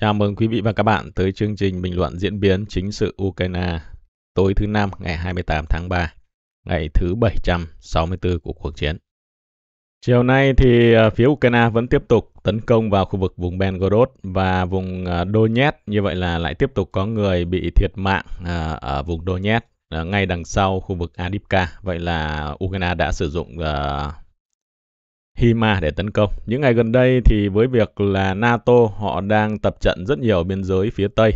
Chào mừng quý vị và các bạn tới chương trình bình luận diễn biến chính sự Ukraine tối thứ năm ngày 28 tháng 3, ngày thứ 764 của cuộc chiến. Chiều nay thì ờ, phía Ukraine vẫn tiếp tục tấn công vào khu vực vùng Belgorod và vùng ờ, Donetsk, như vậy là lại tiếp tục có người bị thiệt mạng ờ, ở vùng Donetsk ngay đằng sau khu vực Adipka. Vậy là Ukraine đã sử dụng Hima để tấn công. Những ngày gần đây thì với việc là NATO họ đang tập trận rất nhiều ở biên giới phía Tây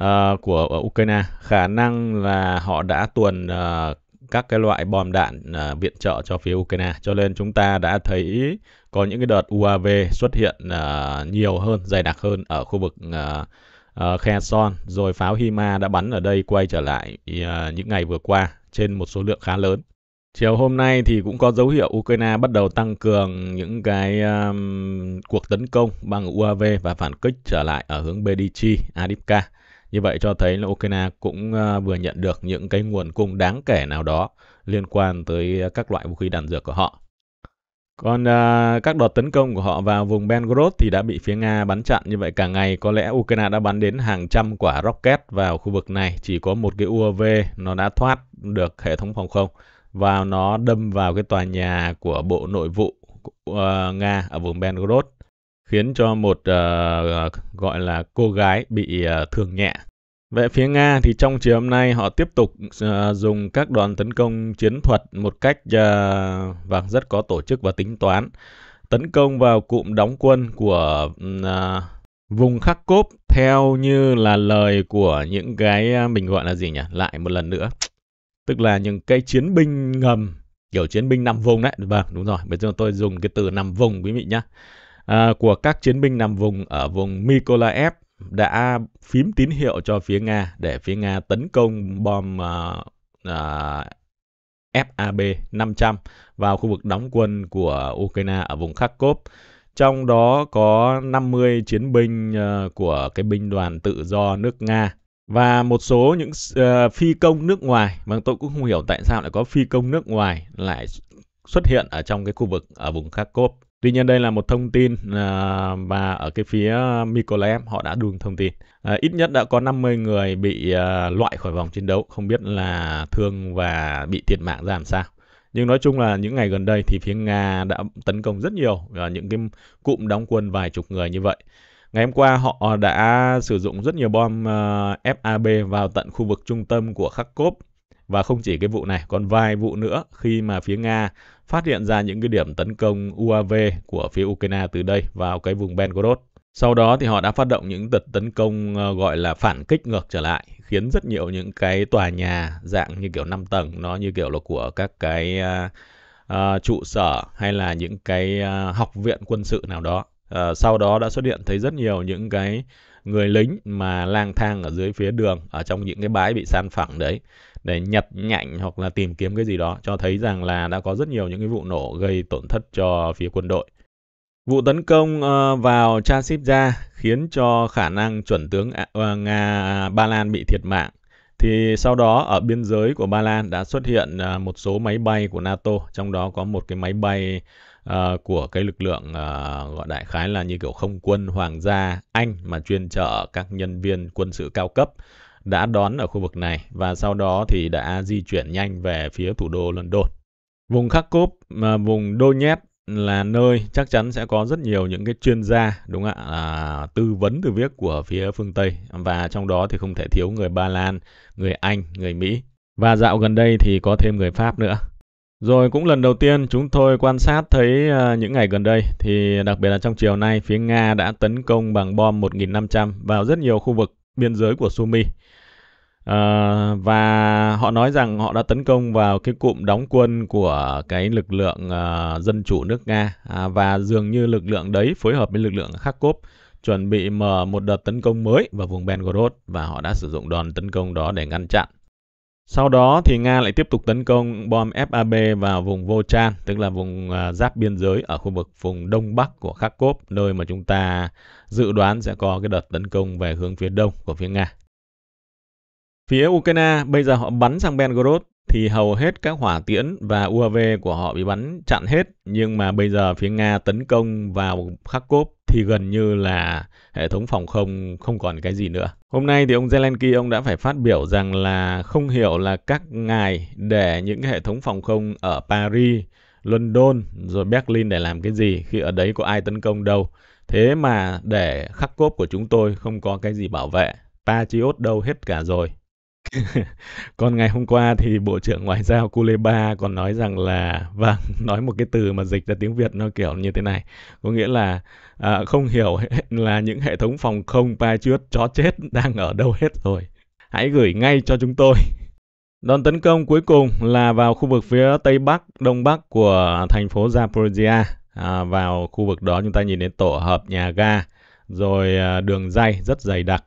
uh, của uh, Ukraine, khả năng là họ đã tuần uh, các cái loại bom đạn uh, viện trợ cho phía Ukraine. Cho nên chúng ta đã thấy có những cái đợt UAV xuất hiện uh, nhiều hơn, dày đặc hơn ở khu vực uh, uh, Kherson, rồi pháo Hima đã bắn ở đây quay trở lại uh, những ngày vừa qua trên một số lượng khá lớn. Chiều hôm nay thì cũng có dấu hiệu Ukraine bắt đầu tăng cường những cái um, cuộc tấn công bằng UAV và phản kích trở lại ở hướng Bedichi, Adipka. Như vậy cho thấy là Ukraine cũng uh, vừa nhận được những cái nguồn cung đáng kể nào đó liên quan tới các loại vũ khí đạn dược của họ. Còn uh, các đợt tấn công của họ vào vùng Belgorod thì đã bị phía Nga bắn chặn như vậy cả ngày có lẽ Ukraine đã bắn đến hàng trăm quả rocket vào khu vực này, chỉ có một cái UAV nó đã thoát được hệ thống phòng không vào nó đâm vào cái tòa nhà của Bộ Nội vụ uh, Nga ở vùng Belgorod khiến cho một uh, gọi là cô gái bị uh, thương nhẹ. Về phía Nga thì trong chiều hôm nay họ tiếp tục uh, dùng các đoàn tấn công chiến thuật một cách uh, và vâng, rất có tổ chức và tính toán tấn công vào cụm đóng quân của uh, vùng Kharkov theo như là lời của những cái mình gọi là gì nhỉ? Lại một lần nữa tức là những cái chiến binh ngầm kiểu chiến binh nằm vùng đấy vâng đúng rồi bây giờ tôi dùng cái từ nằm vùng quý vị nhé à, của các chiến binh nằm vùng ở vùng Mykolaiv đã phím tín hiệu cho phía Nga để phía Nga tấn công bom uh, uh, FAB 500 vào khu vực đóng quân của Ukraine ở vùng Kharkov. Trong đó có 50 chiến binh à, của cái binh đoàn tự do nước Nga và một số những uh, phi công nước ngoài mà vâng, tôi cũng không hiểu tại sao lại có phi công nước ngoài lại xuất hiện ở trong cái khu vực ở vùng Kharkov. Tuy nhiên đây là một thông tin uh, ở cái phía Mykolaiv họ đã đùn thông tin. Uh, ít nhất đã có 50 người bị uh, loại khỏi vòng chiến đấu, không biết là thương và bị thiệt mạng ra làm sao. Nhưng nói chung là những ngày gần đây thì phía Nga đã tấn công rất nhiều uh, những cái cụm đóng quân vài chục người như vậy. Ngày hôm qua họ đã sử dụng rất nhiều bom uh, ờ, FAB vào tận khu vực trung tâm của Kharkov và không chỉ cái vụ này còn vài vụ nữa khi mà phía Nga phát hiện ra những cái điểm tấn công UAV của phía Ukraine từ đây vào cái vùng Belgorod. Sau đó thì họ đã phát động những đợt tấn công ờ, gọi là phản kích ngược trở lại, khiến rất nhiều những cái tòa nhà dạng như kiểu 5 tầng nó như kiểu là của các cái uh, trụ sở hay là những cái uh, học viện quân sự nào đó À, sau đó đã xuất hiện thấy rất nhiều những cái người lính mà lang thang ở dưới phía đường ở trong những cái bãi bị san phẳng đấy để nhặt nhạnh hoặc là tìm kiếm cái gì đó cho thấy rằng là đã có rất nhiều những cái vụ nổ gây tổn thất cho phía quân đội. Vụ tấn công ờ, vào chasiv khiến cho khả năng chuẩn tướng ờ, Nga à, Ba Lan bị thiệt mạng. Thì sau đó ở biên giới của Ba Lan đã xuất hiện à, một số máy bay của NATO, trong đó có một cái máy bay uh, của cái lực lượng uh, gọi đại khái là như kiểu không quân hoàng gia Anh mà chuyên chở các nhân viên quân sự cao cấp đã đón ở khu vực này và sau đó thì đã di chuyển nhanh về phía thủ đô London. Vùng Kharkov, uh, vùng Donetsk là nơi chắc chắn sẽ có rất nhiều những cái chuyên gia đúng không ạ à, tư vấn từ viết của phía phương Tây và trong đó thì không thể thiếu người Ba Lan, người Anh, người Mỹ và dạo gần đây thì có thêm người Pháp nữa. Rồi cũng lần đầu tiên chúng tôi quan sát thấy à, những ngày gần đây thì đặc biệt là trong chiều nay phía Nga đã tấn công bằng bom 1.500 vào rất nhiều khu vực biên giới của Sumy À, và họ nói rằng họ đã tấn công vào cái cụm đóng quân của cái lực lượng à, dân chủ nước Nga à, và dường như lực lượng đấy phối hợp với lực lượng Kharkov chuẩn bị mở một đợt tấn công mới vào vùng Belgorod và họ đã sử dụng đòn tấn công đó để ngăn chặn. Sau đó thì Nga lại tiếp tục tấn công bom FAB vào vùng Volchan, tức là vùng uh, giáp biên giới ở khu vực vùng đông bắc của Kharkov, nơi mà chúng ta dự đoán sẽ có cái đợt tấn công về hướng phía đông của phía Nga. Phía Ukraine bây giờ họ bắn sang Belgorod thì hầu hết các hỏa tiễn và UAV của họ bị bắn chặn hết, nhưng mà bây giờ phía Nga tấn công vào Kharkov thì gần như là hệ thống phòng không không còn cái gì nữa. Hôm nay thì ông Zelensky ông đã phải phát biểu rằng là không hiểu là các ngài để những cái hệ thống phòng không ở Paris, London rồi Berlin để làm cái gì khi ở đấy có ai tấn công đâu. Thế mà để khắc cốp của chúng tôi không có cái gì bảo vệ. Patriot đâu hết cả rồi. Còn ngày hôm qua thì Bộ trưởng Ngoại giao kuleba còn nói rằng là vâng, nói một cái từ mà dịch ra tiếng Việt nó kiểu như thế này, có nghĩa là à, không hiểu là những hệ thống phòng không Patriot chó chết đang ở đâu hết rồi. Hãy gửi ngay cho chúng tôi. Đòn tấn công cuối cùng là vào khu vực phía tây bắc, đông bắc của thành phố Zaporizhia. À, vào khu vực đó chúng ta nhìn đến tổ hợp nhà ga, rồi à, đường dây rất dày đặc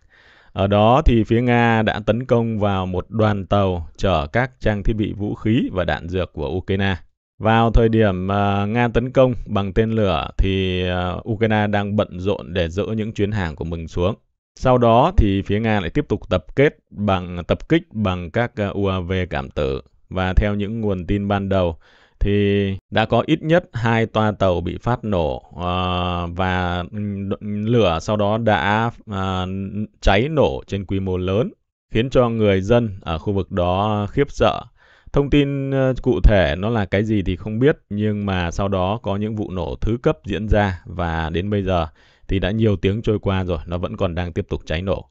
ở đó thì phía Nga đã tấn công vào một đoàn tàu chở các trang thiết bị vũ khí và đạn dược của Ukraine. Vào thời điểm uh, Nga tấn công bằng tên lửa thì uh, Ukraine đang bận rộn để dỡ những chuyến hàng của mình xuống. Sau đó thì phía Nga lại tiếp tục tập kết bằng tập kích bằng các ờ, UAV cảm tử và theo những nguồn tin ban đầu thì đã có ít nhất hai toa tàu bị phát nổ ờ, và lửa sau đó đã ờ, cháy nổ trên quy mô lớn khiến cho người dân ở khu vực đó khiếp sợ. Thông tin ờ, cụ thể nó là cái gì thì không biết nhưng mà sau đó có những vụ nổ thứ cấp diễn ra và đến bây giờ thì đã nhiều tiếng trôi qua rồi nó vẫn còn đang tiếp tục cháy nổ.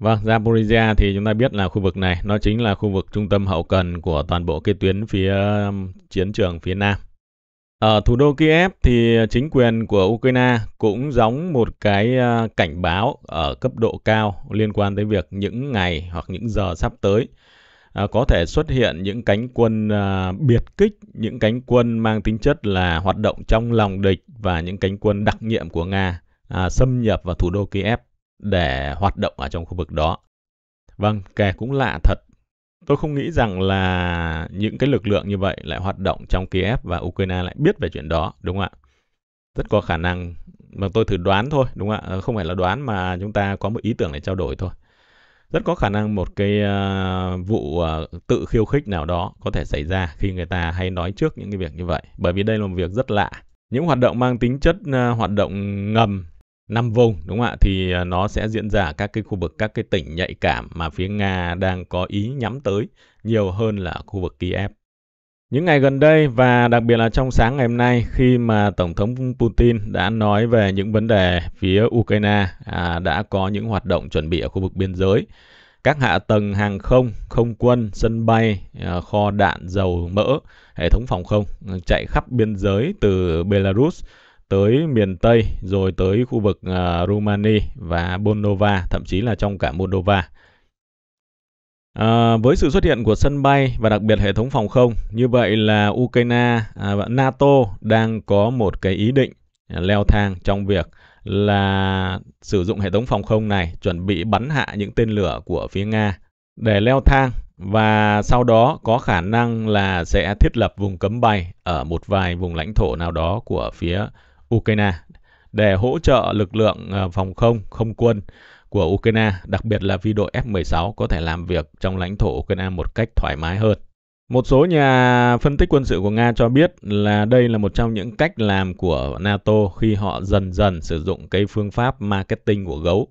Vâng, Zaporizhia thì chúng ta biết là khu vực này nó chính là khu vực trung tâm hậu cần của toàn bộ cái tuyến phía um, chiến trường phía Nam. Ở thủ đô Kiev thì chính quyền của Ukraine cũng gióng một cái uh, cảnh báo ở cấp độ cao liên quan tới việc những ngày hoặc những giờ sắp tới uh, có thể xuất hiện những cánh quân uh, biệt kích, những cánh quân mang tính chất là hoạt động trong lòng địch và những cánh quân đặc nhiệm của Nga xâm nhập vào thủ đô Kiev để hoạt động ở trong khu vực đó. Vâng, kẻ cũng lạ thật. Tôi không nghĩ rằng là những cái lực lượng như vậy lại hoạt động trong Kiev và Ukraine lại biết về chuyện đó, đúng không ạ? Rất có khả năng, mà tôi thử đoán thôi, đúng không ạ? Ờ, không phải là đoán mà chúng ta có một ý tưởng để trao đổi thôi. Rất có khả năng một cái uh, vụ uh, tự khiêu khích nào đó có thể xảy ra khi người ta hay nói trước những cái việc như vậy. Bởi vì đây là một việc rất lạ. Những hoạt động mang tính chất uh, hoạt động ngầm 5 vùng đúng không ạ? Thì à, nó sẽ diễn ra ở các cái khu vực các cái tỉnh nhạy cảm mà phía Nga đang có ý nhắm tới nhiều hơn là khu vực Kiev. Những ngày gần đây và đặc biệt là trong sáng ngày hôm nay khi mà Tổng thống Putin đã nói về những vấn đề phía Ukraine à, đã có những hoạt động chuẩn bị ở khu vực biên giới, các hạ tầng hàng không, không quân, sân bay, à, kho đạn, dầu, mỡ, hệ thống phòng không ừ, chạy khắp biên giới từ Belarus tới miền Tây rồi tới khu vực uh, Rumani và Bonova thậm chí là trong cả Moldova. À, với sự xuất hiện của sân bay và đặc biệt hệ thống phòng không, như vậy là Ukraine à, và NATO đang có một cái ý định à, leo thang trong việc là sử dụng hệ thống phòng không này chuẩn bị bắn hạ những tên lửa của phía Nga để leo thang và sau đó có khả năng là sẽ thiết lập vùng cấm bay ở một vài vùng lãnh thổ nào đó của phía Ukraine để hỗ trợ lực lượng ờ, phòng không, không quân của Ukraine, đặc biệt là phi đội F-16 có thể làm việc trong lãnh thổ Ukraine một cách thoải mái hơn. Một số nhà phân tích quân sự của Nga cho biết là đây là một trong những cách làm của NATO khi họ dần dần sử dụng cái phương pháp marketing của gấu.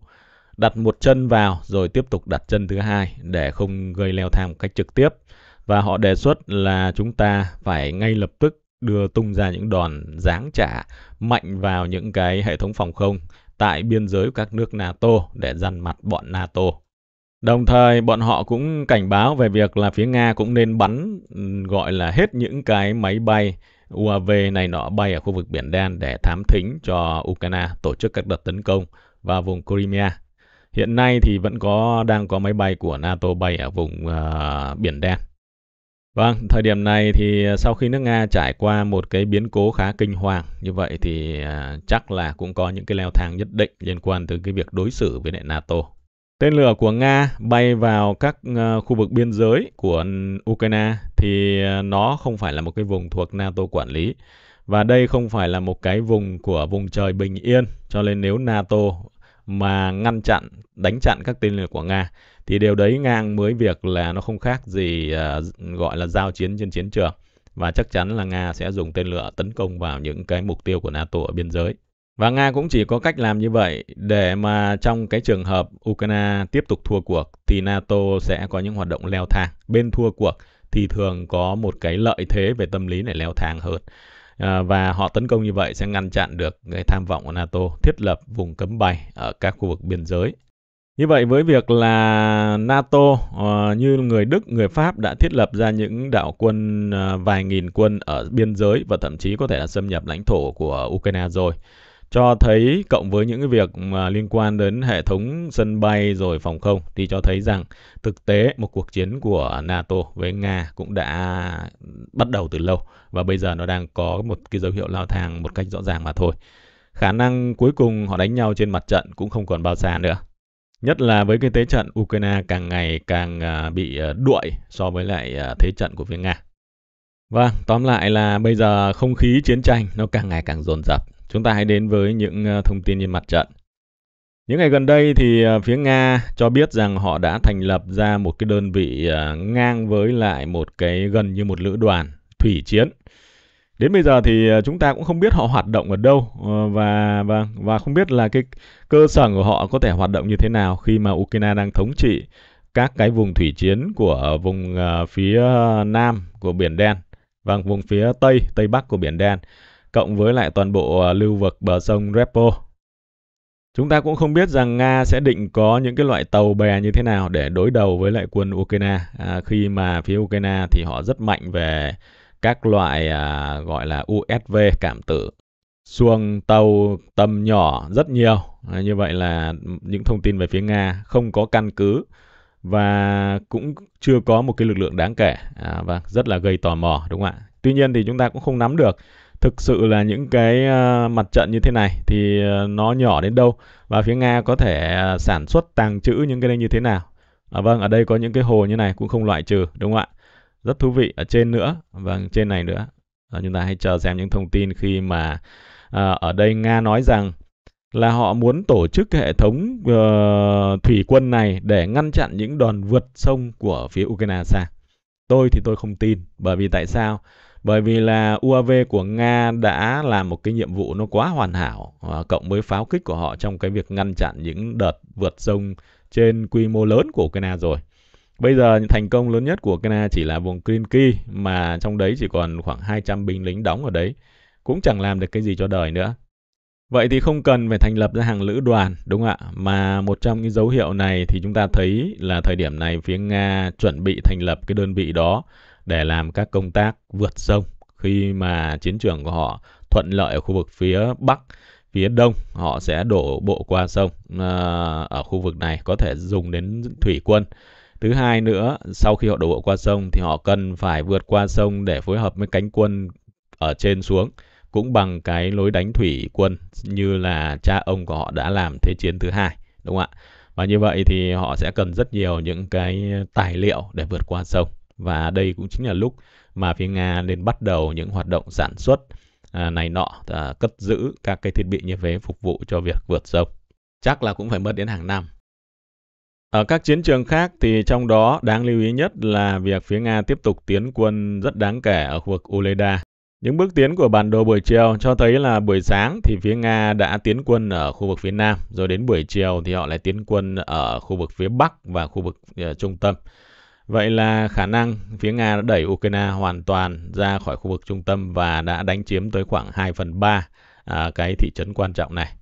Đặt một chân vào rồi tiếp tục đặt chân thứ hai để không gây leo thang một cách trực tiếp. Và họ đề xuất là chúng ta phải ngay lập tức đưa tung ra những đòn giáng trả mạnh vào những cái hệ thống phòng không tại biên giới của các nước NATO để dằn mặt bọn NATO. Đồng thời, bọn họ cũng cảnh báo về việc là phía Nga cũng nên bắn ừ, gọi là hết những cái máy bay UAV này nọ bay ở khu vực Biển Đen để thám thính cho Ukraine tổ chức các đợt tấn công vào vùng Crimea. Hiện nay thì vẫn có đang có máy bay của NATO bay ở vùng uh, Biển Đen. Vâng, thời điểm này thì à, sau khi nước Nga trải qua một cái biến cố khá kinh hoàng như vậy thì à, chắc là cũng có những cái leo thang nhất định liên quan tới cái việc đối xử với lại NATO. Tên lửa của Nga bay vào các à, khu vực biên giới của Ukraine thì nó không phải là một cái vùng thuộc NATO quản lý và đây không phải là một cái vùng của vùng trời bình yên cho nên nếu NATO mà ngăn chặn, đánh chặn các tên lửa của Nga. Thì điều đấy ngang mới việc là nó không khác gì uh, gọi là giao chiến trên chiến trường. Và chắc chắn là Nga sẽ dùng tên lửa tấn công vào những cái mục tiêu của NATO ở biên giới. Và Nga cũng chỉ có cách làm như vậy để mà trong cái trường hợp Ukraine tiếp tục thua cuộc thì NATO sẽ có những hoạt động leo thang. Bên thua cuộc thì thường có một cái lợi thế về tâm lý để leo thang hơn. Ờ, và họ tấn công như vậy sẽ ngăn chặn được cái tham vọng của NATO thiết lập vùng cấm bay ở các khu vực biên giới. Như vậy với việc là NATO ờ, như người Đức, người Pháp đã thiết lập ra những đạo quân ờ, vài nghìn quân ở biên giới và thậm chí có thể là xâm nhập lãnh thổ của Ukraine rồi cho thấy cộng với những cái việc mà liên quan đến hệ thống sân bay rồi phòng không thì cho thấy rằng thực tế một cuộc chiến của NATO với Nga cũng đã bắt đầu từ lâu và bây giờ nó đang có một cái dấu hiệu lao thang một cách rõ ràng mà thôi. Khả năng cuối cùng họ đánh nhau trên mặt trận cũng không còn bao xa nữa. Nhất là với cái thế trận Ukraine càng ngày càng à, bị à, đuổi so với lại à, thế trận của phía Nga. Vâng, tóm lại là bây giờ không khí chiến tranh nó càng ngày càng dồn dập chúng ta hãy đến với những ờ, thông tin trên mặt trận. Những ngày gần đây thì ờ, phía Nga cho biết rằng họ đã thành lập ra một cái đơn vị ờ, ngang với lại một cái gần như một lữ đoàn thủy chiến. Đến bây giờ thì chúng ta cũng không biết họ hoạt động ở đâu và và và không biết là cái cơ sở của họ có thể hoạt động như thế nào khi mà Ukraine đang thống trị các cái vùng thủy chiến của vùng phía nam của biển đen và vâng, vùng phía tây tây bắc của biển đen cộng với lại toàn bộ à, lưu vực bờ sông Repo. Chúng ta cũng không biết rằng Nga sẽ định có những cái loại tàu bè như thế nào để đối đầu với lại quân Ukraine à, khi mà phía Ukraine thì họ rất mạnh về các loại à, gọi là USV cảm tử xuồng tàu tầm nhỏ rất nhiều à, như vậy là những thông tin về phía nga không có căn cứ và cũng chưa có một cái lực lượng đáng kể à, và vâng, rất là gây tò mò đúng không ạ tuy nhiên thì chúng ta cũng không nắm được thực sự là những cái uh, mặt trận như thế này thì uh, nó nhỏ đến đâu và phía Nga có thể uh, sản xuất tàng trữ những cái này như thế nào. À, vâng, ở đây có những cái hồ như này cũng không loại trừ đúng không ạ? Rất thú vị ở trên nữa, vâng trên này nữa. À, chúng ta hãy chờ xem những thông tin khi mà à, ở đây Nga nói rằng là họ muốn tổ chức hệ thống uh, thủy quân này để ngăn chặn những đòn vượt sông của phía Ukraine xa. Tôi thì tôi không tin bởi vì tại sao? bởi vì là UAV của Nga đã làm một cái nhiệm vụ nó quá hoàn hảo à, cộng với pháo kích của họ trong cái việc ngăn chặn những đợt vượt sông trên quy mô lớn của Ukraine rồi. Bây giờ thành công lớn nhất của Ukraine chỉ là vùng Krinky mà trong đấy chỉ còn khoảng 200 binh lính đóng ở đấy, cũng chẳng làm được cái gì cho đời nữa. Vậy thì không cần phải thành lập ra hàng lữ đoàn, đúng không ạ? Mà một trong những dấu hiệu này thì chúng ta thấy là thời điểm này phía Nga chuẩn bị thành lập cái đơn vị đó để làm các công tác vượt sông khi mà chiến trường của họ thuận lợi ở khu vực phía bắc phía đông họ sẽ đổ bộ qua sông à, ở khu vực này có thể dùng đến thủy quân thứ hai nữa sau khi họ đổ bộ qua sông thì họ cần phải vượt qua sông để phối hợp với cánh quân ở trên xuống cũng bằng cái lối đánh thủy quân như là cha ông của họ đã làm thế chiến thứ hai đúng không ạ và như vậy thì họ sẽ cần rất nhiều những cái tài liệu để vượt qua sông và đây cũng chính là lúc mà phía Nga nên bắt đầu những hoạt động sản xuất à, này nọ à, cất giữ các cái thiết bị như thế phục vụ cho việc vượt sông. Chắc là cũng phải mất đến hàng năm. Ở các chiến trường khác thì trong đó đáng lưu ý nhất là việc phía Nga tiếp tục tiến quân rất đáng kể ở khu vực Uleda. Những bước tiến của bản đồ buổi chiều cho thấy là buổi sáng thì phía Nga đã tiến quân ở khu vực phía Nam, rồi đến buổi chiều thì họ lại tiến quân ở khu vực phía Bắc và khu vực ờ, trung tâm. Vậy là khả năng phía Nga đã đẩy Ukraine hoàn toàn ra khỏi khu vực trung tâm và đã đánh chiếm tới khoảng 2 phần 3 à, cái thị trấn quan trọng này.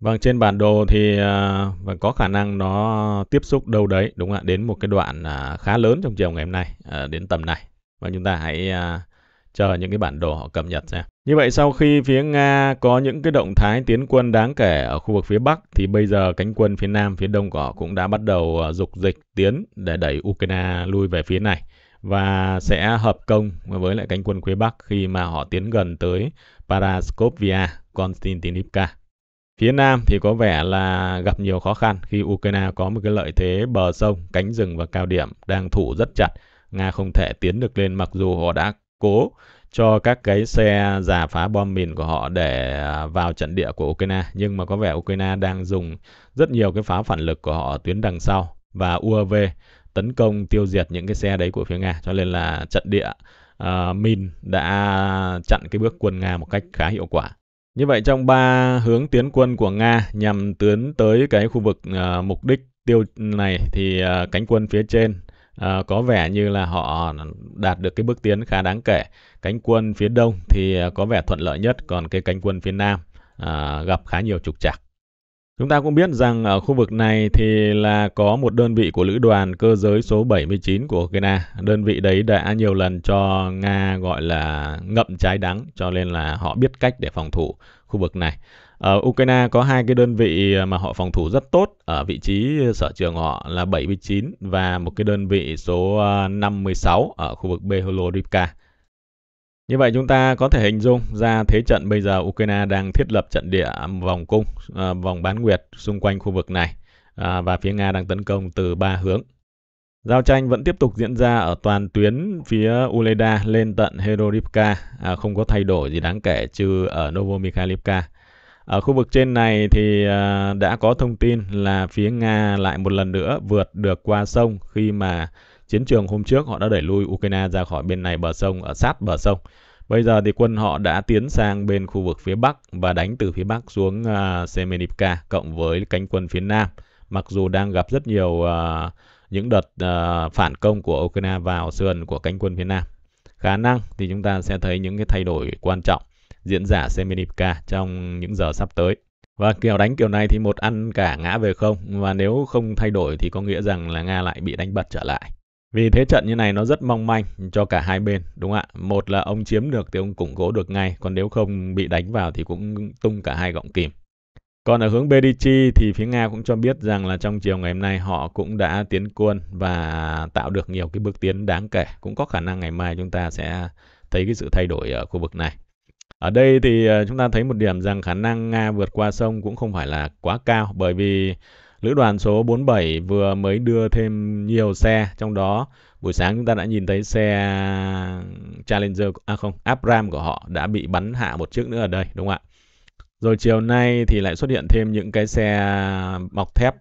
Vâng, trên bản đồ thì à, và có khả năng nó tiếp xúc đâu đấy, đúng không ạ, đến một cái đoạn à, khá lớn trong chiều ngày hôm nay, à, đến tầm này. Và chúng ta hãy à, chờ những cái bản đồ họ cập nhật ra. Như vậy sau khi phía Nga có những cái động thái tiến quân đáng kể ở khu vực phía Bắc thì bây giờ cánh quân phía Nam, phía Đông của họ cũng đã bắt đầu à, dục dịch tiến để đẩy Ukraine lui về phía này và sẽ hợp công với lại cánh quân phía Bắc khi mà họ tiến gần tới Paraskovia, Konstantinivka. Phía Nam thì có vẻ là gặp nhiều khó khăn khi Ukraine có một cái lợi thế bờ sông, cánh rừng và cao điểm đang thủ rất chặt. Nga không thể tiến được lên mặc dù họ đã cố cho các cái xe giả phá bom mìn của họ để à, vào trận địa của Ukraine. Nhưng mà có vẻ Ukraine đang dùng rất nhiều cái pháo phản lực của họ ở tuyến đằng sau và UAV tấn công tiêu diệt những cái xe đấy của phía Nga. Cho nên là trận địa uh, mìn đã chặn cái bước quân Nga một cách khá hiệu quả. Như vậy trong ba hướng tiến quân của Nga nhằm tiến tới cái khu vực uh, mục đích tiêu này thì uh, cánh quân phía trên Ờ, có vẻ như là họ đạt được cái bước tiến khá đáng kể. Cánh quân phía đông thì ờ, có vẻ thuận lợi nhất, còn cái cánh quân phía nam à, gặp khá nhiều trục trặc. Chúng ta cũng biết rằng ở khu vực này thì là có một đơn vị của lữ đoàn cơ giới số 79 của Ukraine. Đơn vị đấy đã nhiều lần cho Nga gọi là ngậm trái đắng cho nên là họ biết cách để phòng thủ khu vực này. Ở ờ, Ukraine có hai cái đơn vị ờ, mà họ phòng thủ rất tốt ở vị trí sở trường họ là 79 và một cái đơn vị số 56 ờ, ở khu vực Beholorivka. Như vậy chúng ta có thể hình dung ra thế trận bây giờ Ukraine đang thiết lập trận địa vòng cung, vòng bán nguyệt xung quanh khu vực này và phía Nga đang tấn công từ ba hướng. Giao tranh vẫn tiếp tục diễn ra ở toàn tuyến phía Uleda lên tận Herorivka, à, không có thay đổi gì đáng kể trừ ở Novomikhailovka. Ở khu vực trên này thì à, đã có thông tin là phía Nga lại một lần nữa vượt được qua sông khi mà chiến trường hôm trước họ đã đẩy lui Ukraine ra khỏi bên này bờ sông ở sát bờ sông. Bây giờ thì quân họ đã tiến sang bên khu vực phía Bắc và đánh từ phía Bắc xuống uh, Semenivka cộng với cánh quân phía Nam. Mặc dù đang gặp rất nhiều uh, những đợt uh, phản công của Ukraine vào sườn của cánh quân phía Nam. Khả năng thì chúng ta sẽ thấy những cái thay đổi quan trọng diễn giả Semenipka trong những giờ sắp tới. Và kiểu đánh kiểu này thì một ăn cả ngã về không và nếu không thay đổi thì có nghĩa rằng là Nga lại bị đánh bật trở lại. Vì thế trận như này nó rất mong manh cho cả hai bên, đúng không ạ? Một là ông chiếm được thì ông củng cố được ngay, còn nếu không bị đánh vào thì cũng tung cả hai gọng kìm. Còn ở hướng Bedichi thì phía Nga cũng cho biết rằng là trong chiều ngày hôm nay họ cũng đã tiến quân và tạo được nhiều cái bước tiến đáng kể. Cũng có khả năng ngày mai chúng ta sẽ thấy cái sự thay đổi ở khu vực này. Ở đây thì ờ, chúng ta thấy một điểm rằng khả năng Nga vượt qua sông cũng không phải là quá cao bởi vì lữ đoàn số 47 vừa mới đưa thêm nhiều xe, trong đó buổi sáng chúng ta đã nhìn thấy xe Challenger à không, Abram của họ đã bị bắn hạ một chiếc nữa ở đây đúng không ạ? Rồi chiều nay thì lại xuất hiện thêm những cái xe bọc thép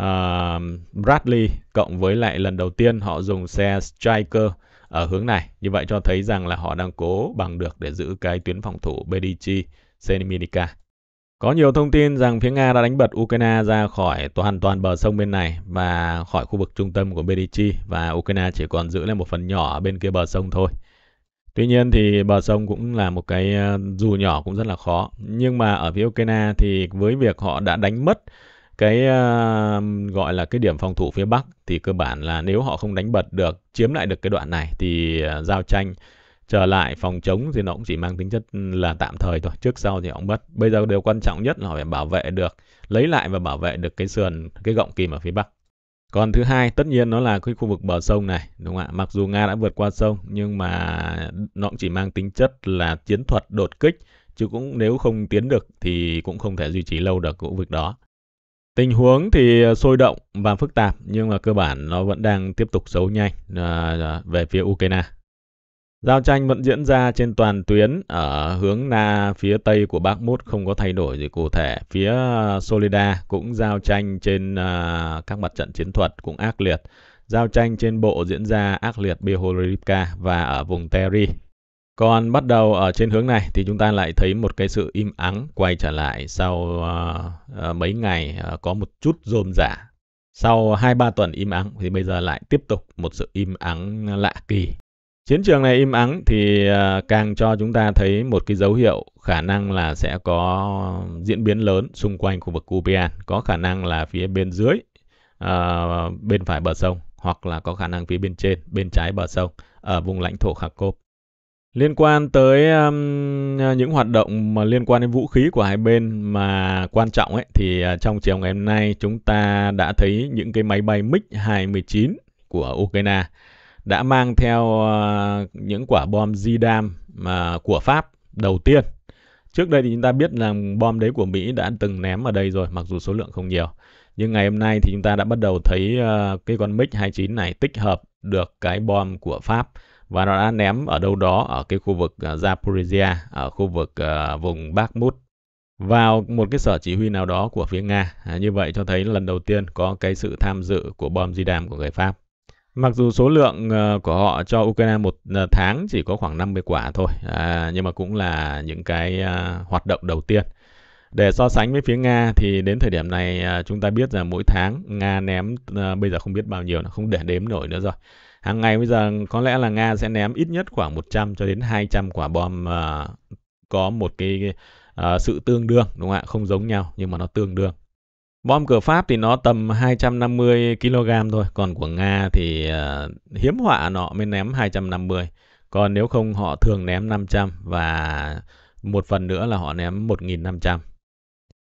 uh, Bradley cộng với lại lần đầu tiên họ dùng xe Striker ở hướng này. Như vậy cho thấy rằng là họ đang cố bằng được để giữ cái tuyến phòng thủ Bedichi, Seminica. Có nhiều thông tin rằng phía Nga đã đánh bật Ukraine ra khỏi toàn toàn bờ sông bên này và khỏi khu vực trung tâm của Bedichi và Ukraine chỉ còn giữ lại một phần nhỏ bên kia bờ sông thôi. Tuy nhiên thì bờ sông cũng là một cái ờ, dù nhỏ cũng rất là khó. Nhưng mà ở phía Ukraine thì với việc họ đã đánh mất cái uh, gọi là cái điểm phòng thủ phía Bắc thì cơ bản là nếu họ không đánh bật được chiếm lại được cái đoạn này thì uh, giao tranh trở lại phòng chống thì nó cũng chỉ mang tính chất ừ, là tạm thời thôi trước sau thì họ mất bây giờ điều quan trọng nhất là họ phải bảo vệ được lấy lại và bảo vệ được cái sườn cái gọng kìm ở phía bắc còn thứ hai tất nhiên nó là cái khu vực bờ sông này đúng không ạ mặc dù nga đã vượt qua sông nhưng mà nó cũng chỉ mang tính chất là chiến thuật đột kích chứ cũng nếu không tiến được thì cũng không thể duy trì lâu được khu vực đó Tình huống thì ờ, sôi động và phức tạp nhưng mà cơ bản nó vẫn đang tiếp tục xấu nhanh ờ, ờ, về phía Ukraine. Giao tranh vẫn diễn ra trên toàn tuyến ở hướng Na phía tây của Bakhmut không có thay đổi gì cụ thể. Phía Solida cũng giao tranh trên các mặt trận chiến thuật cũng ác liệt. Giao tranh trên bộ diễn ra ác liệt Bihorivka và ở vùng Terry còn bắt đầu ở trên hướng này thì chúng ta lại thấy một cái sự im ắng quay trở lại sau uh, mấy ngày uh, có một chút rôm rả. Sau 2-3 tuần im ắng thì bây giờ lại tiếp tục một sự im ắng lạ kỳ. Chiến trường này im ắng thì càng cho chúng ta thấy một cái dấu hiệu khả năng là sẽ có diễn biến lớn xung quanh khu vực Kupian. Có khả năng là phía bên dưới, uh, bên phải bờ sông hoặc là có khả năng phía bên trên, bên trái bờ sông ở vùng lãnh thổ Kharkov. Liên quan tới um, những hoạt động mà liên quan đến vũ khí của hai bên mà quan trọng ấy thì à, trong chiều ngày hôm nay chúng ta đã thấy những cái máy bay MiG-29 của Ukraine đã mang theo uh, những quả bom Zidam mà của Pháp đầu tiên. Trước đây thì chúng ta biết là bom đấy của Mỹ đã từng ném ở đây rồi, mặc dù số lượng không nhiều. Nhưng ngày hôm nay thì chúng ta đã bắt đầu thấy uh, cái con MiG-29 này tích hợp được cái bom của Pháp và nó đã ném ở đâu đó ở cái khu vực à, Zaporizhia, ở khu vực à, vùng Bakhmut vào một cái sở chỉ huy nào đó của phía Nga. À, như vậy cho thấy lần đầu tiên có cái sự tham dự của bom di đàm của người Pháp. Mặc dù số lượng ờ, của họ cho Ukraine một ờ, tháng chỉ có khoảng 50 quả thôi, à, nhưng mà cũng là những cái à, hoạt động đầu tiên. Để so sánh với phía Nga thì đến thời điểm này chúng ta biết là mỗi tháng Nga ném ờ, bây giờ không biết bao nhiêu, không để đếm nổi nữa rồi hàng ngày bây giờ có lẽ là Nga sẽ ném ít nhất khoảng 100 cho đến 200 quả bom uh, có một cái uh, sự tương đương đúng không ạ? Không giống nhau nhưng mà nó tương đương. Bom cửa Pháp thì nó tầm 250 kg thôi, còn của Nga thì uh, hiếm họa nó mới ném 250. Còn nếu không họ thường ném 500 và một phần nữa là họ ném 1500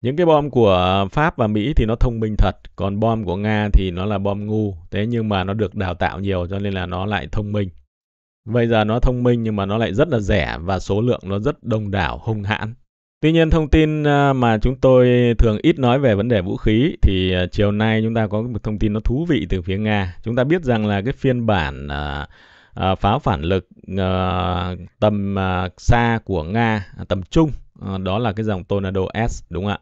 những cái bom của Pháp và Mỹ thì nó thông minh thật, còn bom của Nga thì nó là bom ngu. Thế nhưng mà nó được đào tạo nhiều cho nên là nó lại thông minh. Bây giờ nó thông minh nhưng mà nó lại rất là rẻ và số lượng nó rất đông đảo, hung hãn. Tuy nhiên thông tin ờ, mà chúng tôi thường ít nói về vấn đề vũ khí thì ờ, chiều nay chúng ta có một thông tin nó thú vị từ phía Nga. Chúng ta biết rằng là cái phiên bản ờ, pháo phản lực tầm xa của Nga, tầm trung Ờ, đó là cái dòng Tornado S đúng không ạ?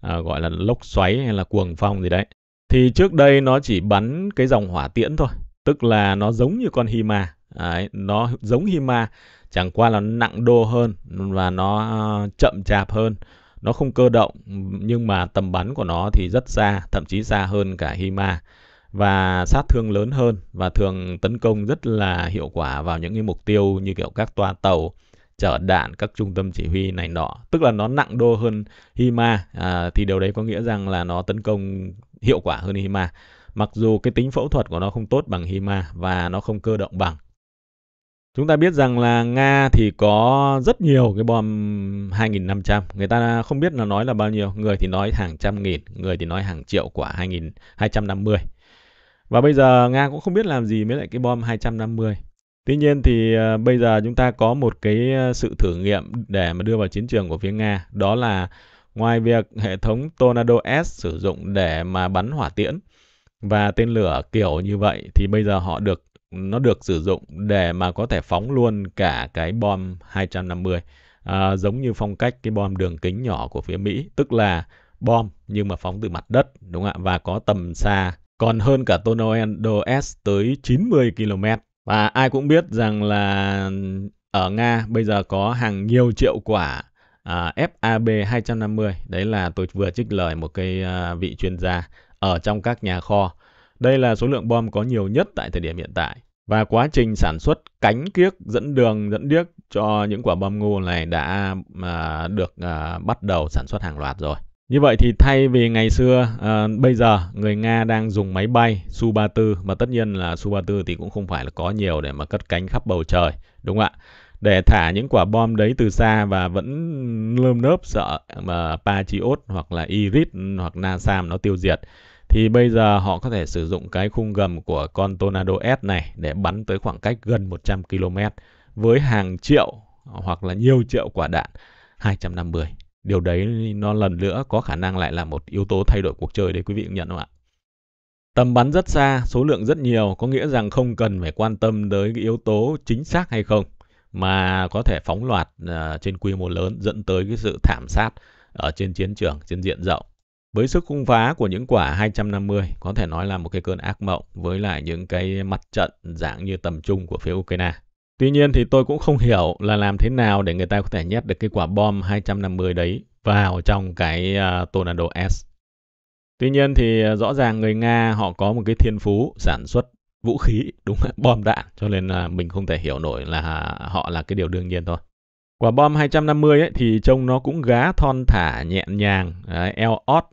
À, gọi là lốc xoáy hay là cuồng phong gì đấy. Thì trước đây nó chỉ bắn cái dòng hỏa tiễn thôi, tức là nó giống như con Hima, đấy, nó giống Hima, chẳng qua là nặng đô hơn và nó ờ, chậm chạp hơn nó không cơ động nhưng mà tầm bắn của nó thì rất xa, thậm chí xa hơn cả Hima và sát thương lớn hơn và thường tấn công rất là hiệu quả vào những cái mục tiêu như kiểu các toa tàu chở đạn các trung tâm chỉ huy này nọ tức là nó nặng đô hơn Hima à, thì điều đấy có nghĩa rằng là nó tấn công hiệu quả hơn Hima mặc dù cái tính phẫu thuật của nó không tốt bằng Hima và nó không cơ động bằng Chúng ta biết rằng là Nga thì có rất nhiều cái bom 2.500. Người ta không biết là nói là bao nhiêu. Người thì nói hàng trăm nghìn, người thì nói hàng triệu quả 2.250. Và bây giờ Nga cũng không biết làm gì với lại cái bom 250. Tuy nhiên thì à, bây giờ chúng ta có một cái à, sự thử nghiệm để mà đưa vào chiến trường của phía Nga, đó là ngoài việc hệ thống Tornado S sử dụng để mà bắn hỏa tiễn và tên lửa kiểu như vậy thì bây giờ họ được nó được sử dụng để mà có thể phóng luôn cả cái bom 250 à, giống như phong cách cái bom đường kính nhỏ của phía Mỹ, tức là bom nhưng mà phóng từ mặt đất đúng không ạ và có tầm xa còn hơn cả Tornado S tới 90 km và ai cũng biết rằng là ở Nga bây giờ có hàng nhiều triệu quả à, FAB 250. Đấy là tôi vừa trích lời một cái à, vị chuyên gia ở trong các nhà kho. Đây là số lượng bom có nhiều nhất tại thời điểm hiện tại. Và quá trình sản xuất cánh kiếc dẫn đường dẫn điếc cho những quả bom ngô này đã à, được à, bắt đầu sản xuất hàng loạt rồi. Như vậy thì thay vì ngày xưa à, bây giờ người Nga đang dùng máy bay Su-34 và tất nhiên là Su-34 thì cũng không phải là có nhiều để mà cất cánh khắp bầu trời, đúng không ạ? Để thả những quả bom đấy từ xa và vẫn lơm nớp sợ mà Patriot hoặc là Iris hoặc NASAM nó tiêu diệt thì bây giờ họ có thể sử dụng cái khung gầm của con Tornado S này để bắn tới khoảng cách gần 100 km với hàng triệu hoặc là nhiều triệu quả đạn 250 điều đấy nó lần nữa có khả năng lại là một yếu tố thay đổi cuộc chơi đấy quý vị cũng nhận không ạ? Tầm bắn rất xa, số lượng rất nhiều, có nghĩa rằng không cần phải quan tâm tới cái yếu tố chính xác hay không, mà có thể phóng loạt uh, trên quy mô lớn dẫn tới cái sự thảm sát ở trên chiến trường trên diện rộng. Với sức khung phá của những quả 250 có thể nói là một cái cơn ác mộng với lại những cái mặt trận dạng như tầm trung của phía Ukraine. Tuy nhiên thì tôi cũng không hiểu là làm thế nào để người ta có thể nhét được cái quả bom 250 đấy vào trong cái uh, Tornado S. Tuy nhiên thì à, rõ ràng người Nga họ có một cái thiên phú sản xuất vũ khí đúng là bom đạn cho nên là mình không thể hiểu nổi là họ là cái điều đương nhiên thôi. Quả bom 250 ấy thì trông nó cũng gá thon thả nhẹ nhàng, eo ót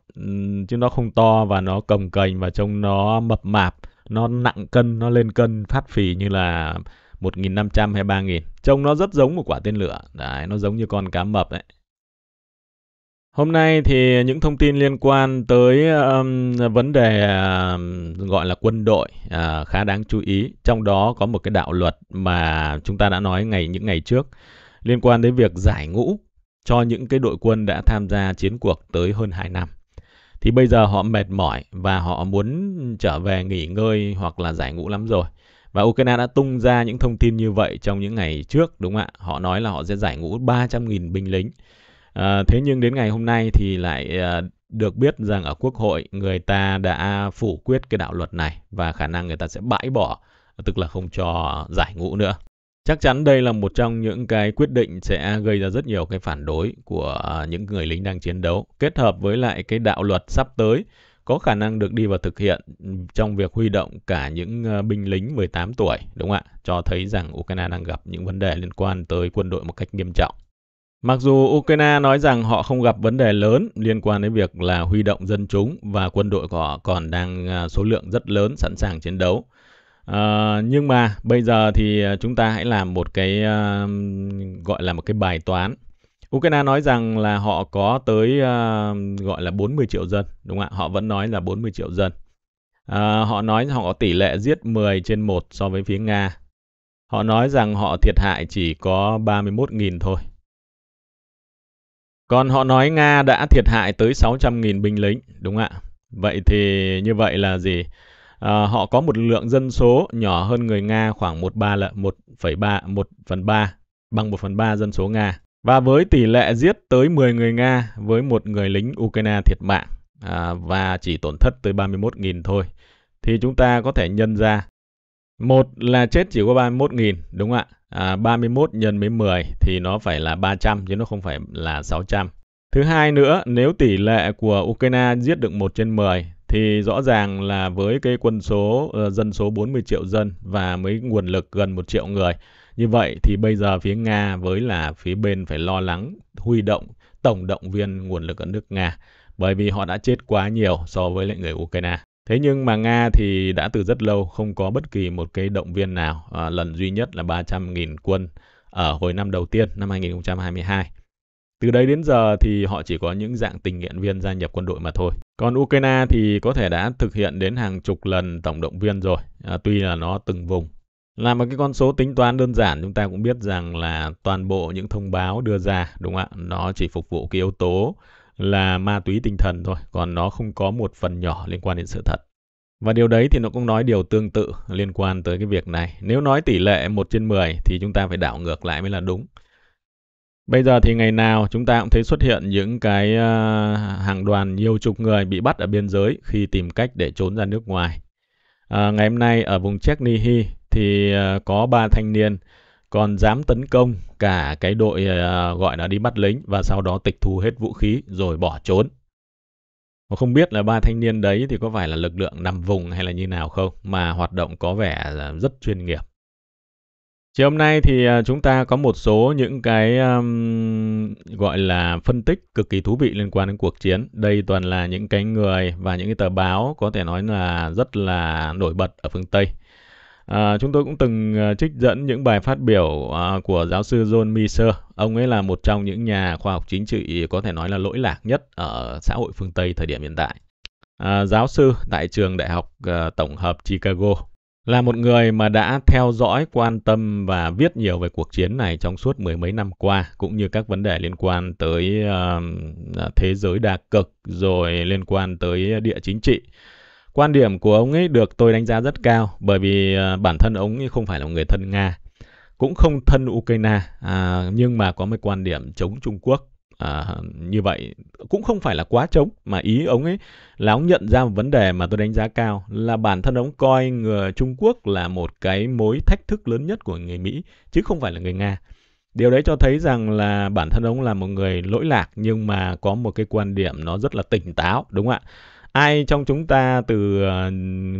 chứ nó không to và nó cồng cành và trông nó mập mạp, nó nặng cân, nó lên cân phát phì như là 1.500 hay 3.000. Trông nó rất giống một quả tên lửa. Đấy, nó giống như con cá mập đấy. Hôm nay thì những thông tin liên quan tới um, vấn đề um, gọi là quân đội uh, khá đáng chú ý. Trong đó có một cái đạo luật mà chúng ta đã nói ngày những ngày trước liên quan đến việc giải ngũ cho những cái đội quân đã tham gia chiến cuộc tới hơn 2 năm. Thì bây giờ họ mệt mỏi và họ muốn trở về nghỉ ngơi hoặc là giải ngũ lắm rồi. Và Ukraine đã tung ra những thông tin như vậy trong những ngày trước đúng không ạ? Họ nói là họ sẽ giải ngũ 300.000 binh lính. À, thế nhưng đến ngày hôm nay thì lại à, được biết rằng ở Quốc hội người ta đã phủ quyết cái đạo luật này và khả năng người ta sẽ bãi bỏ, tức là không cho giải ngũ nữa. Chắc chắn đây là một trong những cái quyết định sẽ gây ra rất nhiều cái phản đối của ờ, những người lính đang chiến đấu, kết hợp với lại cái đạo luật sắp tới có khả năng được đi vào thực hiện trong việc huy động cả những ờ, binh lính 18 tuổi, đúng không ạ? Cho thấy rằng Ukraine đang gặp những vấn đề liên quan tới quân đội một cách nghiêm trọng. Mặc dù Ukraine nói rằng họ không gặp vấn đề lớn liên quan đến việc là huy động dân chúng và quân đội của họ còn đang ờ, số lượng rất lớn sẵn sàng chiến đấu. À, nhưng mà bây giờ thì chúng ta hãy làm một cái gọi là một cái bài toán Ukraine nói rằng là họ có tới uh, gọi là 40 triệu dân, đúng không ạ? Họ vẫn nói là 40 triệu dân. Uh, họ nói họ có tỷ lệ giết 10 trên 1 so với phía Nga. Họ nói rằng họ thiệt hại chỉ có 31.000 thôi. Còn họ nói Nga đã thiệt hại tới 600.000 binh lính, đúng không ạ? Vậy thì như vậy là gì? À, họ có một lượng dân số nhỏ hơn người Nga khoảng 1, 3 là 1,3 1 phần 3 bằng 1 phần 3 dân số Nga. Và với tỷ lệ giết tới 10 người Nga với một người lính Ukraine thiệt mạng à, và chỉ tổn thất tới 31.000 thôi, thì chúng ta có thể nhân ra. Một là chết chỉ có 31.000, đúng không ạ? À, 31 nhân với 10 thì nó phải là 300 chứ nó không phải là 600. Thứ hai nữa, nếu tỷ lệ của Ukraine giết được 1 trên 10 thì rõ ràng là với cái quân số ờ, dân số 40 triệu dân và mấy nguồn lực gần 1 triệu người như vậy thì bây giờ phía Nga với là phía bên phải lo lắng huy động tổng động viên nguồn lực ở nước Nga bởi vì họ đã chết quá nhiều so với lại người Ukraine. Thế nhưng mà Nga thì đã từ rất lâu không có bất kỳ một cái động viên nào, à, lần duy nhất là 300.000 quân ở hồi năm đầu tiên năm 2022. Từ đấy đến giờ thì họ chỉ có những dạng tình nguyện viên gia nhập quân đội mà thôi. Còn Ukraine thì có thể đã thực hiện đến hàng chục lần tổng động viên rồi, à, tuy là nó từng vùng là một cái con số tính toán đơn giản chúng ta cũng biết rằng là toàn bộ những thông báo đưa ra đúng không ạ? Nó chỉ phục vụ cái yếu tố là ma túy tinh thần thôi, còn nó không có một phần nhỏ liên quan đến sự thật. Và điều đấy thì nó cũng nói điều tương tự liên quan tới cái việc này. Nếu nói tỷ lệ 1 trên 10 thì chúng ta phải đảo ngược lại mới là đúng. Bây giờ thì ngày nào chúng ta cũng thấy xuất hiện những cái ờ, hàng đoàn nhiều chục người bị bắt ở biên giới khi tìm cách để trốn ra nước ngoài. À, ngày hôm nay ở vùng Chechnya thì à, có ba thanh niên còn dám tấn công cả cái đội à, gọi là đi bắt lính và sau đó tịch thu hết vũ khí rồi bỏ trốn. không biết là ba thanh niên đấy thì có phải là lực lượng nằm vùng hay là như nào không mà hoạt động có vẻ rất chuyên nghiệp. Chiều hôm nay thì à, chúng ta có một số những cái um, gọi là phân tích cực kỳ thú vị liên quan đến cuộc chiến. Đây toàn là những cái người và những cái tờ báo có thể nói là rất là nổi bật ở phương Tây. À, chúng tôi cũng từng ờ, trích dẫn những bài phát biểu à, của giáo sư John Miser. Ông ấy là một trong những nhà khoa học chính trị có thể nói là lỗi lạc nhất ở xã hội phương Tây thời điểm hiện tại. À, giáo sư tại trường đại học à, tổng hợp Chicago là một người mà đã theo dõi, quan tâm và viết nhiều về cuộc chiến này trong suốt mười mấy năm qua, cũng như các vấn đề liên quan tới uh, thế giới đa cực, rồi liên quan tới địa chính trị, Quan điểm của ông ấy được tôi đánh giá rất cao bởi vì à, bản thân ông ấy không phải là người thân Nga, cũng không thân Ukraine à, nhưng mà có một quan điểm chống Trung Quốc. À, như vậy cũng không phải là quá chống mà ý ông ấy là ông nhận ra một vấn đề mà tôi đánh giá cao là bản thân ông coi người Trung Quốc là một cái mối thách thức lớn nhất của người Mỹ chứ không phải là người Nga. Điều đấy cho thấy rằng là bản thân ông là một người lỗi lạc nhưng mà có một cái quan điểm nó rất là tỉnh táo, đúng không ạ? ai trong chúng ta từ ờ,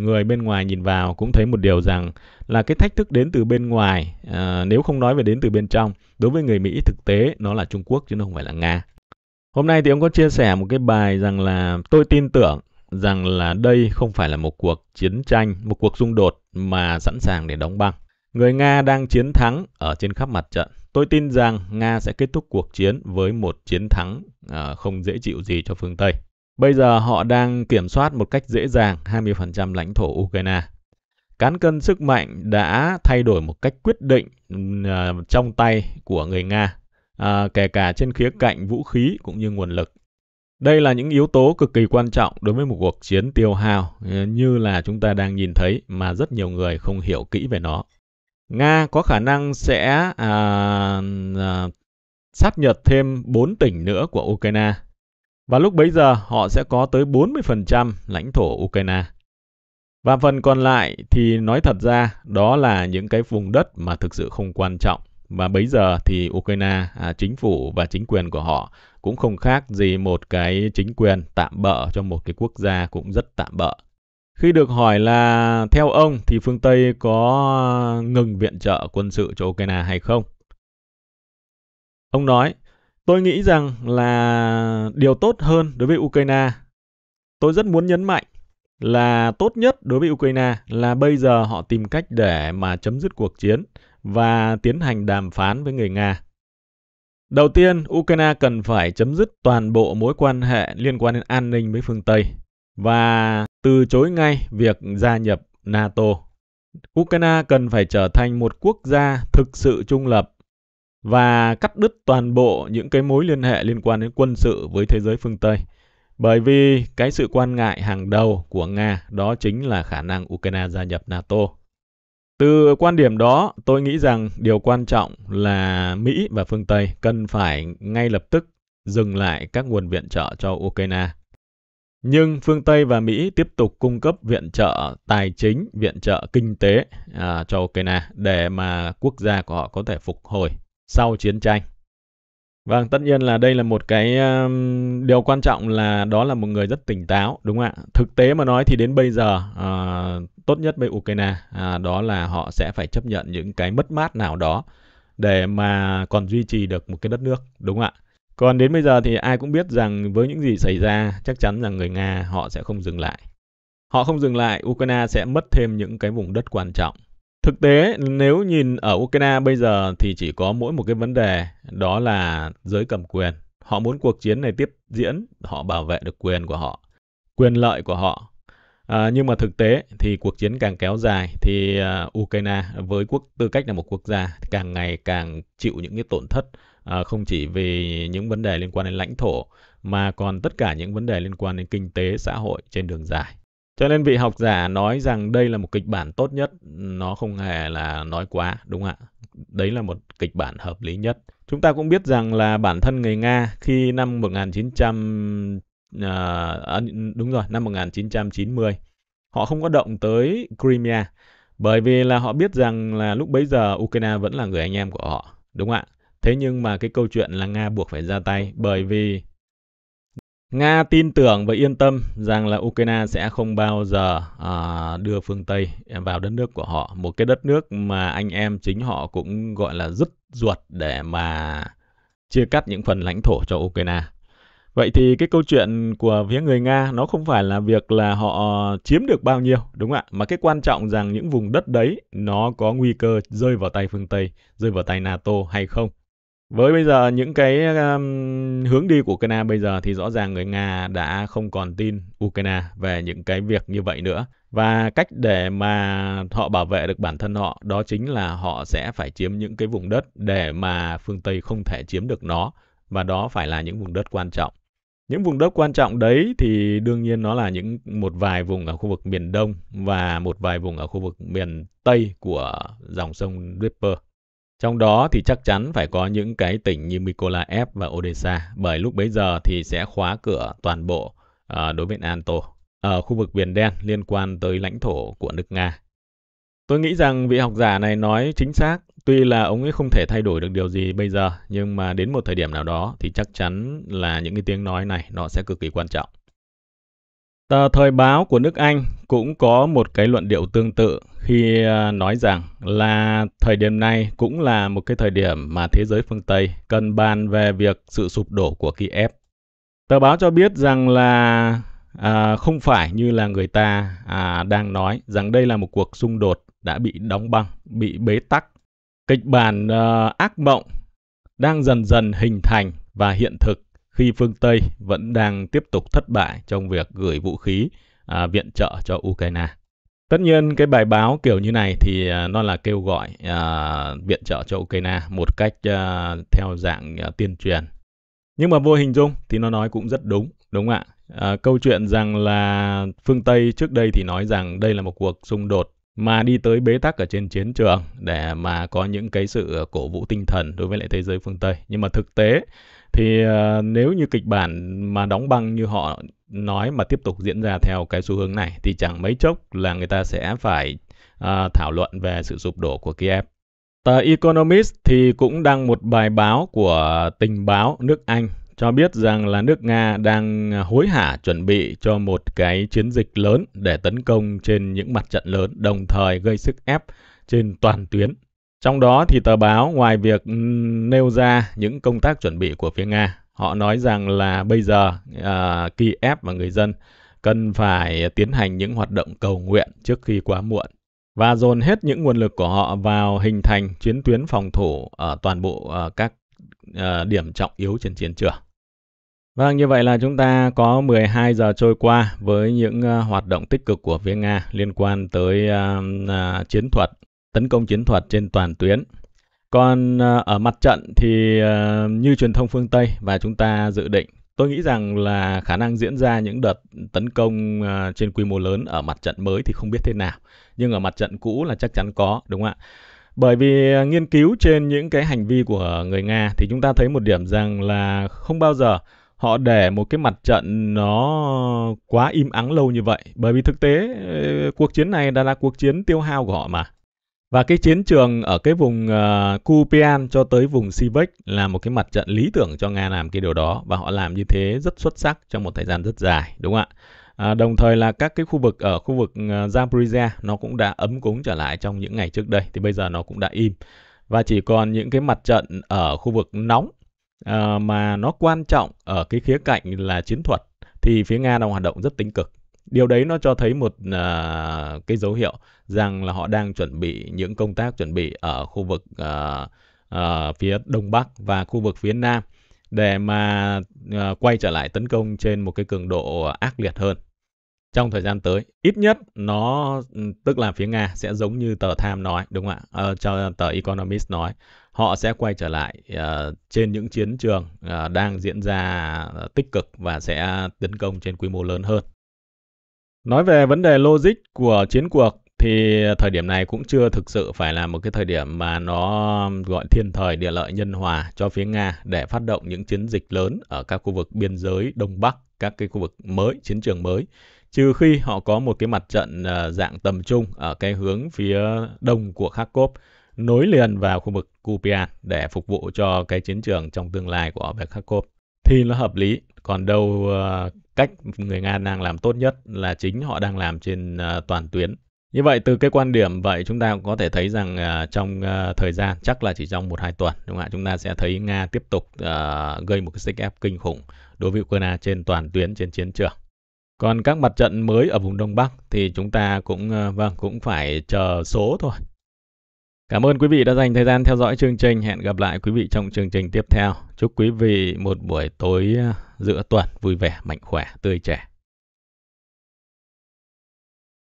người bên ngoài nhìn vào cũng thấy một điều rằng là cái thách thức đến từ bên ngoài à, nếu không nói về đến từ bên trong đối với người mỹ thực tế nó là trung quốc chứ nó không phải là nga hôm nay thì ông có chia sẻ một cái bài rằng là tôi tin tưởng rằng là đây không phải là một cuộc chiến tranh một cuộc xung đột mà sẵn sàng để đóng băng người nga đang chiến thắng ở trên khắp mặt trận tôi tin rằng nga sẽ kết thúc cuộc chiến với một chiến thắng à, không dễ chịu gì cho phương tây Bây giờ họ đang kiểm soát một cách dễ dàng 20% lãnh thổ Ukraine. Cán cân sức mạnh đã thay đổi một cách quyết định ừ, à, trong tay của người Nga, à, kể cả trên khía cạnh vũ khí cũng như nguồn lực. Đây là những yếu tố cực kỳ quan trọng đối với một cuộc chiến tiêu hao ừ, như là chúng ta đang nhìn thấy mà rất nhiều người không hiểu kỹ về nó. Nga có khả năng sẽ à, à, sát nhập thêm 4 tỉnh nữa của Ukraine và lúc bấy giờ họ sẽ có tới 40% lãnh thổ Ukraine. Và phần còn lại thì nói thật ra đó là những cái vùng đất mà thực sự không quan trọng. Và bấy giờ thì Ukraine, à, chính phủ và chính quyền của họ cũng không khác gì một cái chính quyền tạm bỡ cho một cái quốc gia cũng rất tạm bỡ Khi được hỏi là theo ông thì phương Tây có ngừng viện trợ quân sự cho Ukraine hay không? Ông nói, Tôi nghĩ rằng là điều tốt hơn đối với Ukraine. Tôi rất muốn nhấn mạnh là tốt nhất đối với Ukraine là bây giờ họ tìm cách để mà chấm dứt cuộc chiến và tiến hành đàm phán với người Nga. Đầu tiên, Ukraine cần phải chấm dứt toàn bộ mối quan hệ liên quan đến an ninh với phương Tây và từ chối ngay việc gia nhập NATO. Ukraine cần phải trở thành một quốc gia thực sự trung lập và cắt đứt toàn bộ những cái mối liên hệ liên quan đến quân sự với thế giới phương Tây. Bởi vì cái sự quan ngại hàng đầu của Nga đó chính là khả năng Ukraine gia nhập NATO. Từ quan điểm đó, tôi nghĩ rằng điều quan trọng là Mỹ và phương Tây cần phải ngay lập tức dừng lại các nguồn viện trợ cho Ukraine. Nhưng phương Tây và Mỹ tiếp tục cung cấp viện trợ tài chính, viện trợ kinh tế à, cho Ukraine để mà quốc gia của họ có thể phục hồi sau chiến tranh. Vâng, tất nhiên là đây là một cái um, điều quan trọng là đó là một người rất tỉnh táo, đúng không ạ? Thực tế mà nói thì đến bây giờ uh, tốt nhất với Ukraine uh, đó là họ sẽ phải chấp nhận những cái mất mát nào đó để mà còn duy trì được một cái đất nước, đúng không ạ? Còn đến bây giờ thì ai cũng biết rằng với những gì xảy ra, chắc chắn rằng người Nga họ sẽ không dừng lại. Họ không dừng lại, Ukraine sẽ mất thêm những cái vùng đất quan trọng Thực tế nếu nhìn ở Ukraine bây giờ thì chỉ có mỗi một cái vấn đề đó là giới cầm quyền. Họ muốn cuộc chiến này tiếp diễn, họ bảo vệ được quyền của họ, quyền lợi của họ. À, nhưng mà thực tế thì cuộc chiến càng kéo dài thì à, Ukraine với quốc tư cách là một quốc gia càng ngày càng chịu những cái tổn thất uh, không chỉ vì những vấn đề liên quan đến lãnh thổ mà còn tất cả những vấn đề liên quan đến kinh tế xã hội trên đường dài. Cho nên vị học giả nói rằng đây là một kịch bản tốt nhất, nó không hề là nói quá, đúng không ạ? Đấy là một kịch bản hợp lý nhất. Chúng ta cũng biết rằng là bản thân người Nga khi năm 1900 ờ, à, đúng rồi, năm 1990 họ không có động tới Crimea bởi vì là họ biết rằng là lúc bấy giờ Ukraine vẫn là người anh em của họ, đúng không ạ? Thế nhưng mà cái câu chuyện là Nga buộc phải ra tay bởi vì Nga tin tưởng và yên tâm rằng là Ukraine sẽ không bao giờ à, đưa phương Tây vào đất nước của họ, một cái đất nước mà anh em chính họ cũng gọi là dứt ruột để mà chia cắt những phần lãnh thổ cho Ukraine. Vậy thì cái câu chuyện của phía người Nga nó không phải là việc là họ chiếm được bao nhiêu, đúng không ạ? Mà cái quan trọng rằng những vùng đất đấy nó có nguy cơ rơi vào tay phương Tây, rơi vào tay NATO hay không với bây giờ những cái um, hướng đi của Ukraine bây giờ thì rõ ràng người Nga đã không còn tin Ukraine về những cái việc như vậy nữa. Và cách để mà họ bảo vệ được bản thân họ đó chính là họ sẽ phải chiếm những cái vùng đất để mà phương Tây không thể chiếm được nó. Và đó phải là những vùng đất quan trọng. Những vùng đất quan trọng đấy thì đương nhiên nó là những một vài vùng ở khu vực miền Đông và một vài vùng ở khu vực miền Tây của dòng sông Dnieper trong đó thì chắc chắn phải có những cái tỉnh như Mykolaiv và Odessa, bởi lúc bấy giờ thì sẽ khóa cửa toàn bộ à, đối với Anto ở ờ, khu vực Biển Đen liên quan tới lãnh thổ của nước Nga. Tôi nghĩ rằng vị học giả này nói chính xác, tuy là ông ấy không thể thay đổi được điều gì bây giờ, nhưng mà đến một thời điểm nào đó thì chắc chắn là những cái tiếng nói này nó sẽ cực kỳ quan trọng. Tờ Thời báo của nước Anh cũng có một cái luận điệu tương tự khi à, nói rằng là thời điểm này cũng là một cái thời điểm mà thế giới phương Tây cần bàn về việc sự sụp đổ của Kiev. Tờ báo cho biết rằng là à, không phải như là người ta à, đang nói rằng đây là một cuộc xung đột đã bị đóng băng, bị bế tắc. Kịch bản à, ác mộng đang dần dần hình thành và hiện thực khi phương Tây vẫn đang tiếp tục thất bại trong việc gửi vũ khí à, viện trợ cho Ukraine. Tất nhiên cái bài báo kiểu như này thì à, nó là kêu gọi à, viện trợ cho Ukraine một cách à, theo dạng à, tuyên truyền. Nhưng mà vô hình dung thì nó nói cũng rất đúng, đúng không ạ? À, câu chuyện rằng là phương Tây trước đây thì nói rằng đây là một cuộc xung đột mà đi tới bế tắc ở trên chiến trường để mà có những cái sự cổ vũ tinh thần đối với lại thế giới phương Tây. Nhưng mà thực tế thì ờ, nếu như kịch bản mà đóng băng như họ nói mà tiếp tục diễn ra theo cái xu hướng này thì chẳng mấy chốc là người ta sẽ phải uh, thảo luận về sự sụp đổ của Kiev. Tờ Economist thì cũng đăng một bài báo của tình báo nước Anh cho biết rằng là nước Nga đang hối hả chuẩn bị cho một cái chiến dịch lớn để tấn công trên những mặt trận lớn, đồng thời gây sức ép trên toàn tuyến trong đó thì tờ báo ngoài việc nêu ra những công tác chuẩn bị của phía Nga, họ nói rằng là bây giờ uh, Kiev và người dân cần phải tiến hành những hoạt động cầu nguyện trước khi quá muộn và dồn hết những nguồn lực của họ vào hình thành chiến tuyến phòng thủ ở toàn bộ uh, các uh, điểm trọng yếu trên chiến trường. Vâng, như vậy là chúng ta có 12 giờ trôi qua với những uh, hoạt động tích cực của phía Nga liên quan tới uh, uh, chiến thuật tấn công chiến thuật trên toàn tuyến. Còn ờ, ở mặt trận thì ờ, như truyền thông phương Tây và chúng ta dự định, tôi nghĩ rằng là khả năng diễn ra những đợt tấn công ờ, trên quy mô lớn ở mặt trận mới thì không biết thế nào, nhưng ở mặt trận cũ là chắc chắn có, đúng không ạ? Bởi vì nghiên cứu trên những cái hành vi của người Nga thì chúng ta thấy một điểm rằng là không bao giờ họ để một cái mặt trận nó quá im ắng lâu như vậy bởi vì thực tế cuộc chiến này đã là cuộc chiến tiêu hao của họ mà và cái chiến trường ở cái vùng uh, ờ, Kupian cho tới vùng Sibek là một cái mặt trận lý tưởng cho Nga làm cái điều đó và họ làm như thế rất xuất sắc trong một thời gian rất dài, đúng không ạ? À, đồng thời là các cái khu vực ở khu vực ờ, Zaporizhia nó cũng đã ấm cúng trở lại trong những ngày trước đây thì bây giờ nó cũng đã im và chỉ còn những cái mặt trận ở khu vực nóng uh, mà nó quan trọng ở cái khía cạnh là chiến thuật thì phía Nga đang hoạt động rất tích cực điều đấy nó cho thấy một à, cái dấu hiệu rằng là họ đang chuẩn bị những công tác chuẩn bị ở khu vực à, à, phía đông bắc và khu vực phía nam để mà à, quay trở lại tấn công trên một cái cường độ ác liệt hơn trong thời gian tới ít nhất nó tức là phía nga sẽ giống như tờ tham nói đúng không ạ à, cho tờ Economist nói họ sẽ quay trở lại uh, trên những chiến trường uh, đang diễn ra uh, tích cực và sẽ tấn công trên quy mô lớn hơn Nói về vấn đề logic của chiến cuộc thì thời điểm này cũng chưa thực sự phải là một cái thời điểm mà nó gọi thiên thời địa lợi nhân hòa cho phía Nga để phát động những chiến dịch lớn ở các khu vực biên giới Đông Bắc, các cái khu vực mới, chiến trường mới. Trừ khi họ có một cái mặt trận ờ, dạng tầm trung ở cái hướng phía đông của Kharkov nối liền vào khu vực Kupian để phục vụ cho cái chiến trường trong tương lai của họ về Kharkov thì nó hợp lý. Còn đâu ờ, cách người Nga đang làm tốt nhất là chính họ đang làm trên uh, toàn tuyến. Như vậy từ cái quan điểm vậy chúng ta cũng có thể thấy rằng uh, trong uh, thời gian chắc là chỉ trong 1 2 tuần đúng không ạ? Chúng ta sẽ thấy Nga tiếp tục uh, gây một cái sức ép kinh khủng đối với Ukraine trên toàn tuyến trên chiến trường. Còn các mặt trận mới ở vùng Đông Bắc thì chúng ta cũng uh, vâng cũng phải chờ số thôi. Cảm ơn quý vị đã dành thời gian theo dõi chương trình. Hẹn gặp lại quý vị trong chương trình tiếp theo. Chúc quý vị một buổi tối ờ, giữa tuần vui vẻ, mạnh khỏe, tươi trẻ.